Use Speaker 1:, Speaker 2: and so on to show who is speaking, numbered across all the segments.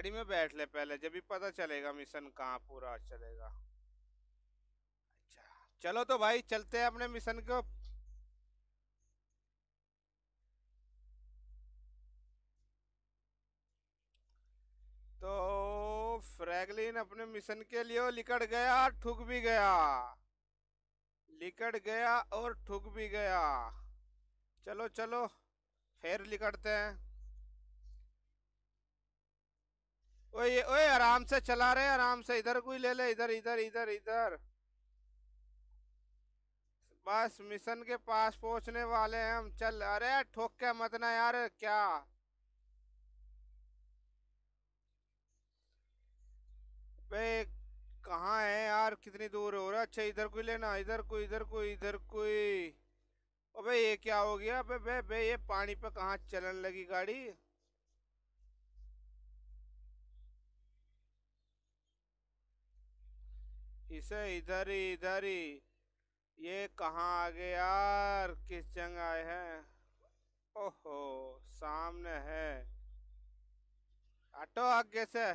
Speaker 1: गाड़ी में बैठ ले पहले जब भी पता चलेगा मिशन कहाँ पूरा चलेगा अच्छा चलो तो भाई चलते हैं अपने मिशन को तो फ्रैगलिन अपने मिशन के लिए लिकट गया ठुक भी गया लिकट गया और ठुक भी गया चलो चलो फिर लिकटते हैं ओए ओए आराम से चला रहे आराम से इधर कोई ले ले इधर इधर इधर इधर बस मिशन के पास पहुंचने वाले हैं हम चल अरे ठोक के मत ना यार क्या बे कहाँ है यार कितनी दूर हो रहा अच्छा इधर कोई लेना इधर कोई इधर कोई इधर कोई अबे ये क्या हो गया अबे बे बे ये पानी पे कहाँ चलन लगी गाड़ी इसे इधर ही इधर ही ये कहाँ आ गए यार किस जगह आए हैं ओहो सामने है ऑटो आगे से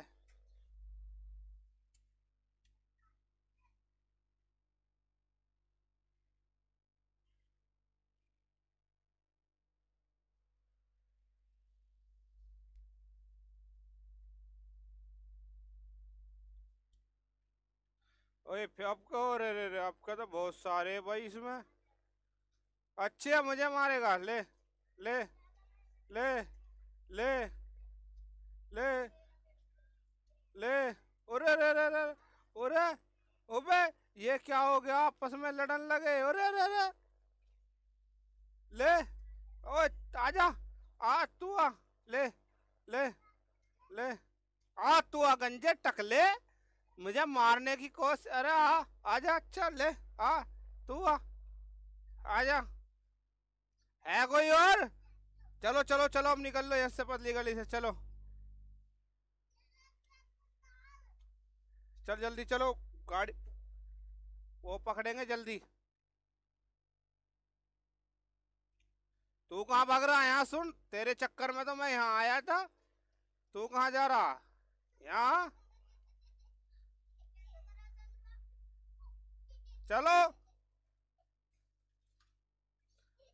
Speaker 1: ओए आपका अरे रे रे आपका तो बहुत सारे है भाई इसमें अच्छे मुझे मारेगा ले ले ले ले ले ले अरे रे रे रे अरे ओबे ये क्या हो गया आपस में लड़न लगे अरे रे रे ले ओ आजा आ तू आ ले ले ले आ तू आ गंजे टकले मुझे मारने की कोशिश अरे आ आजा चल ले आ तू आ आजा है कोई और चलो चलो चलो अब निकल लो यहाँ से पतली गली से चलो चल जल्दी चलो गाड़ी वो पकड़ेंगे जल्दी तू कहाँ भाग रहा है यहाँ सुन तेरे चक्कर में तो मैं यहाँ आया था तू कहाँ जा रहा यहाँ चलो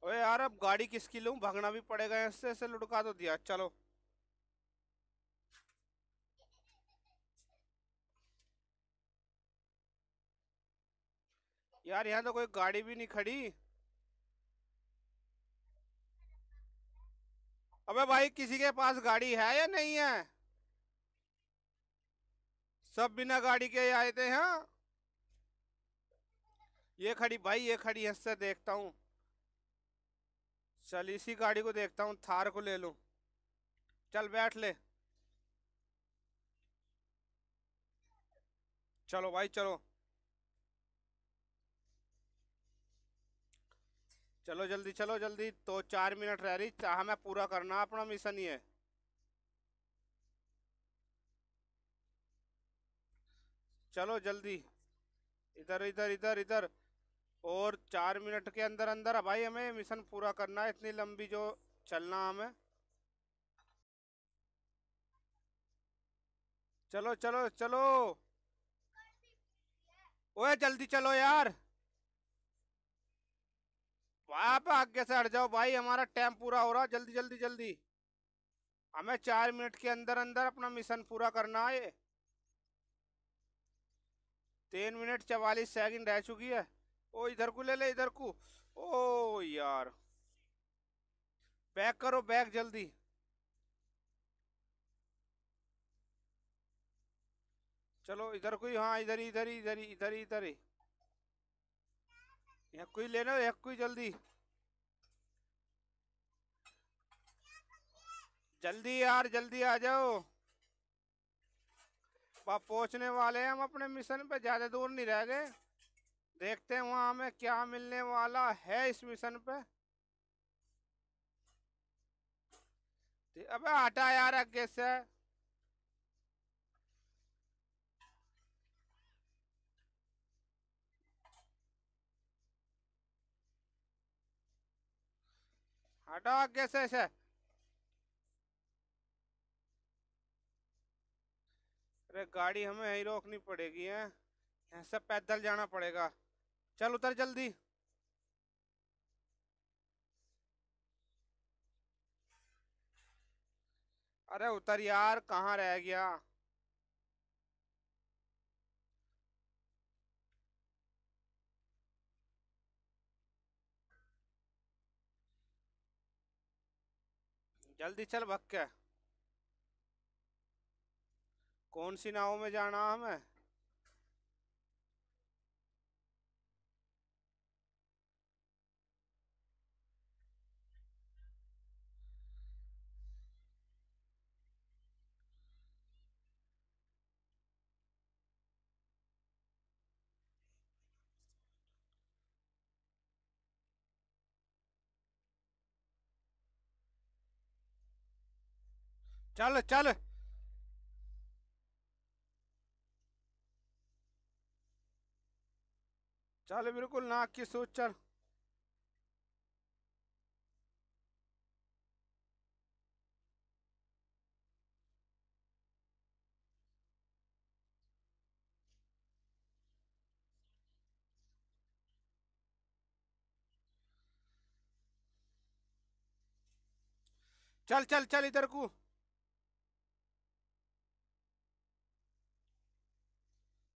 Speaker 1: अरे यार अब गाड़ी किसकी लू भागना भी पड़ेगा ऐसे ऐसे लुटका तो दिया चलो यार यहाँ तो कोई गाड़ी भी नहीं खड़ी अबे भाई किसी के पास गाड़ी है या नहीं है सब बिना गाड़ी के आए थे यहाँ ये खड़ी भाई ये खड़ी हंसते देखता हूँ चल इसी गाड़ी को देखता हूँ थार को ले लूँ चल बैठ ले चलो भाई चलो चलो जल्दी चलो जल्दी तो चार मिनट रह रही हमें पूरा करना अपना मिशन ही है चलो जल्दी इधर इधर इधर इधर और चार मिनट के अंदर अंदर भाई हमें मिशन पूरा करना है इतनी लंबी जो चलना हमें चलो चलो चलो ओए जल्दी चलो यार आप आगे से हट जाओ भाई हमारा टाइम पूरा हो रहा जल्दी जल्दी जल्दी हमें चार मिनट के अंदर अंदर अपना मिशन पूरा करना है तीन मिनट चवालीस सेकंड रह चुकी है ओ इधर को ले ले इधर को ओ यार बैक करो बैक जल्दी चलो इधर कोई हाँ इधर ही इधर ही इधर ही इधर ही इधर ही यहाँ कोई लेना यहाँ कोई जल्दी जल्दी यार जल्दी आ जाओ पहुंचने वाले हैं हम अपने मिशन पे ज्यादा दूर नहीं रह गए देखते हैं वहां हमें क्या मिलने वाला है इस मिशन पे अबे आटा यार कैसे से कैसे से अरे गाड़ी हमें यही रोकनी पड़ेगी है यहाँ से पैदल जाना पड़ेगा चल उतर जल्दी अरे उतर यार कहाँ रह गया जल्दी चल भक्के कौन सी नाव में जाना हमें चल चल चल बिल्कुल ना की सोच चल चल चल चल इधर को